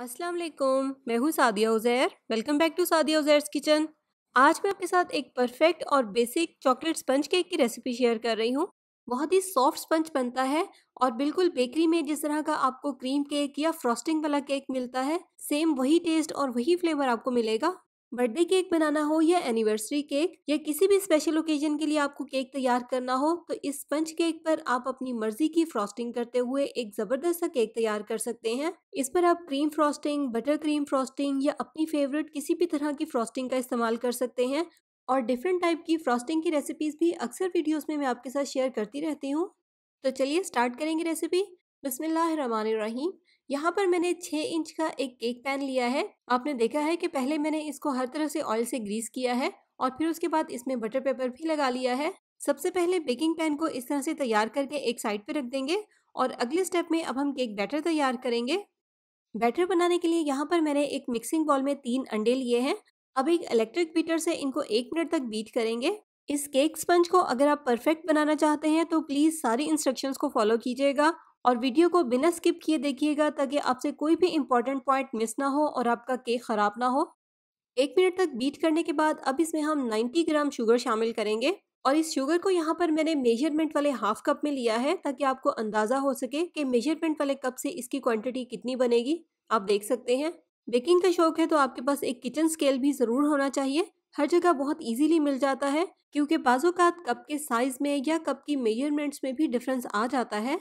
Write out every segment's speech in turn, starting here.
अस्सलाम वालेकुम मैं हूँ Sadia Uzair welcome back to Sadia Uzair's kitchen आज मैं आपके साथ एक परफेक्ट और बेसिक चॉकलेट स्पंज केक की रेसिपी शेयर कर रही हूँ बहुत ही सॉफ्ट स्पंज बनता है और बिल्कुल बेकरी में जिस तरह का आपको क्रीम केक या फ्रॉस्टिंग वाला केक मिलता है सेम वही टेस्ट और वही फ्लेवर आपको मिलेगा बर्थडे केक बनाना हो या एनिवर्सरी केक या किसी भी स्पेशल ओकेजन के लिए आपको केक तैयार करना हो तो इस स्पंज केक पर आप अपनी मर्जी की फ्रॉस्टिंग करते हुए एक जबरदस्त सा केक तैयार कर सकते हैं इस पर आप cream frosting butter cream frosting या अपनी फेवरेट किसी भी तरह की फ्रॉस्टिंग का इस्तेमाल कर सकते हैं और डिफरेंट टाइप की फ्रॉस्टिंग की रेसिपीज भी अक्सर वीडियोज़ में मैं आपके साथ शेयर करती रहती हूँ तो चलिए स्टार्ट करेंगे रेसिपी बसमिल्लर यहाँ पर मैंने छः इंच का एक केक पैन लिया है आपने देखा है कि पहले मैंने इसको हर तरह से ऑयल से ग्रीस किया है और फिर उसके बाद इसमें बटर पेपर भी लगा लिया है सबसे पहले बेकिंग पैन को इस तरह से तैयार करके एक साइड पर रख देंगे और अगले स्टेप में अब हम केक बैटर तैयार करेंगे बैटर बनाने के लिए यहाँ पर मैंने एक मिक्सिंग बॉल में तीन अंडे लिए हैं अब एक इलेक्ट्रिक बीटर से इनको एक मिनट तक बीट करेंगे इस केक स्पंज को अगर आप परफेक्ट बनाना चाहते हैं तो प्लीज़ सारी इंस्ट्रक्शंस को फॉलो कीजिएगा और वीडियो को बिना स्किप किए देखिएगा ताकि आपसे कोई भी इम्पॉर्टेंट पॉइंट मिस ना हो और आपका केक ख़राब ना हो एक मिनट तक बीट करने के बाद अब इसमें हम 90 ग्राम शुगर शामिल करेंगे और इस शुगर को यहाँ पर मैंने मेजरमेंट वाले हाफ कप में लिया है ताकि आपको अंदाज़ा हो सके कि मेजरमेंट वाले कप से इसकी क्वान्टिटी कितनी बनेगी आप देख सकते हैं बेकिंग का शौक है तो आपके पास एक किचन स्केल भी ज़रूर होना चाहिए हर जगह बहुत इजीली मिल जाता है क्योंकि बाज़ात कप के साइज़ में या कप की मेजरमेंट्स में भी डिफरेंस आ जाता है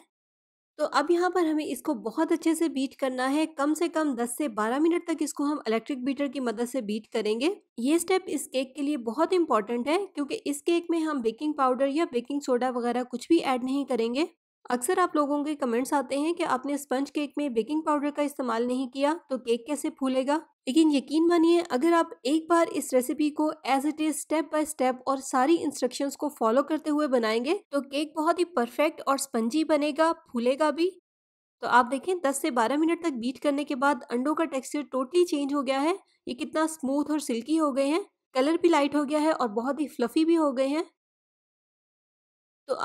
तो अब यहाँ पर हमें इसको बहुत अच्छे से बीट करना है कम से कम 10 से 12 मिनट तक इसको हम इलेक्ट्रिक बीटर की मदद से बीट करेंगे ये स्टेप इस केक के लिए बहुत इंपॉर्टेंट है क्योंकि इस केक में हम बेकिंग पाउडर या बेकिंग सोडा वगैरह कुछ भी ऐड नहीं करेंगे अक्सर आप लोगों के कमेंट्स आते हैं कि आपने स्पंज केक में बेकिंग पाउडर का इस्तेमाल नहीं किया तो केक कैसे फूलेगा लेकिन यकीन मानिए अगर आप एक बार इस रेसिपी को as it is step by step और सारी इंस्ट्रक्शंस को फॉलो करते हुए बनाएंगे तो केक बहुत ही परफेक्ट और स्पंजी बनेगा फूलेगा भी तो आप देखें दस से बारह मिनट तक बीट करने के बाद अंडों का टेक्सचर टोटली चेंज हो गया है ये कितना स्मूथ और सिल्की हो गए हैं कलर भी लाइट हो गया है और बहुत ही फ्लफी भी हो गए हैं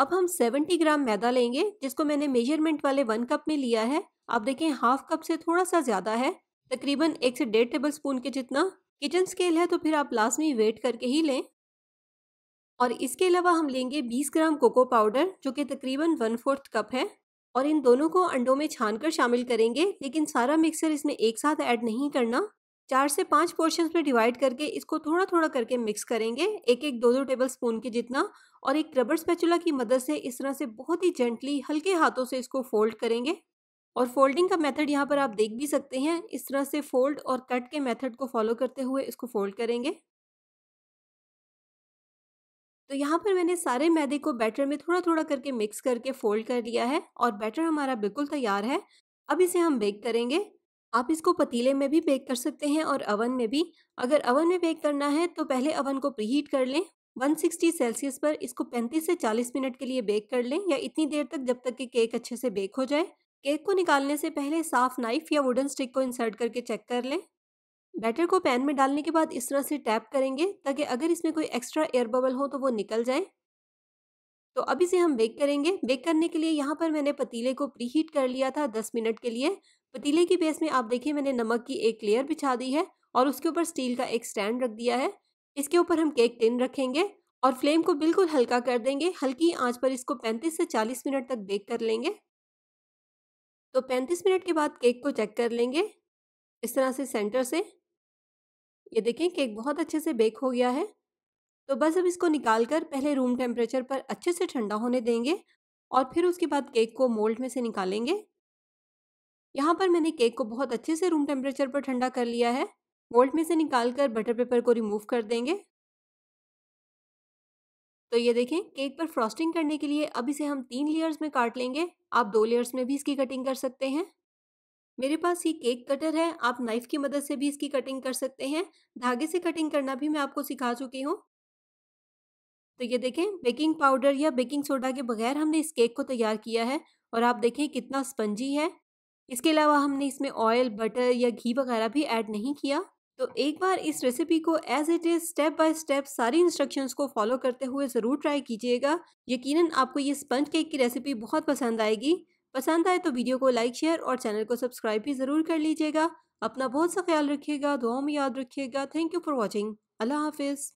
अब हम 70 ग्राम मैदा लेंगे जिसको मैंने मेजरमेंट वाले वन कप में लिया है आप देखें हाफ कप से थोड़ा सा ज़्यादा है तकरीबन एक से डेढ़ टेबल स्पून के जितना किचन स्केल है तो फिर आप लाजमी वेट करके ही लें और इसके अलावा हम लेंगे 20 ग्राम कोको पाउडर जो कि तकरीबन वन फोर्थ कप है और इन दोनों को अंडों में छान कर शामिल करेंगे लेकिन सारा मिक्सर इसमें एक साथ ऐड नहीं करना चार से पांच पोर्शन में डिवाइड करके इसको थोड़ा थोड़ा करके मिक्स करेंगे एक एक दो दो टेबल स्पून के जितना और एक रबर स्पेचुला की मदद से इस तरह से बहुत ही जेंटली हल्के हाथों से इसको फोल्ड करेंगे और फोल्डिंग का मेथड यहाँ पर आप देख भी सकते हैं इस तरह से फोल्ड और कट के मेथड को फॉलो करते हुए इसको फोल्ड करेंगे तो यहाँ पर मैंने सारे मैदे को बैटर में थोड़ा थोड़ा करके मिक्स करके फोल्ड कर लिया है और बैटर हमारा बिल्कुल तैयार है अब इसे हम बेक करेंगे आप इसको पतीले में भी बेक कर सकते हैं और अवन में भी अगर अवन में बेक करना है तो पहले अवन को प्रीहीट कर लें 160 सेल्सियस पर इसको 35 से 40 मिनट के लिए बेक कर लें या इतनी देर तक जब तक कि केक अच्छे से बेक हो जाए केक को निकालने से पहले साफ नाइफ या वुडन स्टिक को इंसर्ट करके चेक कर लें बैटर को पैन में डालने के बाद इस तरह से टैप करेंगे ताकि अगर इसमें कोई एक्स्ट्रा एयर बबल हो तो वो निकल जाए तो अब इसे हम बेक करेंगे बेक करने के लिए यहाँ पर मैंने पतीले को प्रीहीट कर लिया था दस मिनट के लिए पतीले की बेस में आप देखिए मैंने नमक की एक लेयर बिछा दी है और उसके ऊपर स्टील का एक स्टैंड रख दिया है इसके ऊपर हम केक टिन रखेंगे और फ्लेम को बिल्कुल हल्का कर देंगे हल्की आंच पर इसको 35 से 40 मिनट तक बेक कर लेंगे तो 35 मिनट के बाद केक को चेक कर लेंगे इस तरह से सेंटर से ये देखें केक बहुत अच्छे से बेक हो गया है तो बस अब इसको निकाल कर पहले रूम टेम्परेचर पर अच्छे से ठंडा होने देंगे और फिर उसके बाद केक को मोल्ड में से निकालेंगे यहाँ पर मैंने केक को बहुत अच्छे से रूम टेम्परेचर पर ठंडा कर लिया है मोल्ट में से निकाल कर बटर पेपर को रिमूव कर देंगे तो ये देखें केक पर फ्रॉस्टिंग करने के लिए अब इसे हम तीन लेयर्स में काट लेंगे आप दो लेयर्स में भी इसकी कटिंग कर सकते हैं मेरे पास ये केक कटर है आप नाइफ़ की मदद से भी इसकी कटिंग कर सकते हैं धागे से कटिंग करना भी मैं आपको सिखा चुकी हूँ तो ये देखें बेकिंग पाउडर या बेकिंग सोडा के बगैर हमने इस केक को तैयार किया है और आप देखें कितना स्पंजी है इसके अलावा हमने इसमें ऑयल बटर या घी वगैरह भी ऐड नहीं किया तो एक बार इस रेसिपी को as it is step by step सारी इंस्ट्रक्शंस को फॉलो करते हुए ज़रूर ट्राई कीजिएगा यकीनन आपको ये स्पंज केक की रेसिपी बहुत पसंद आएगी पसंद आए तो वीडियो को लाइक शेयर और चैनल को सब्सक्राइब भी ज़रूर कर लीजिएगा अपना बहुत सा ख्याल रखिएगा दुआओं में याद रखिएगा थैंक यू फॉर वॉचिंग अल्लाह हाफिज़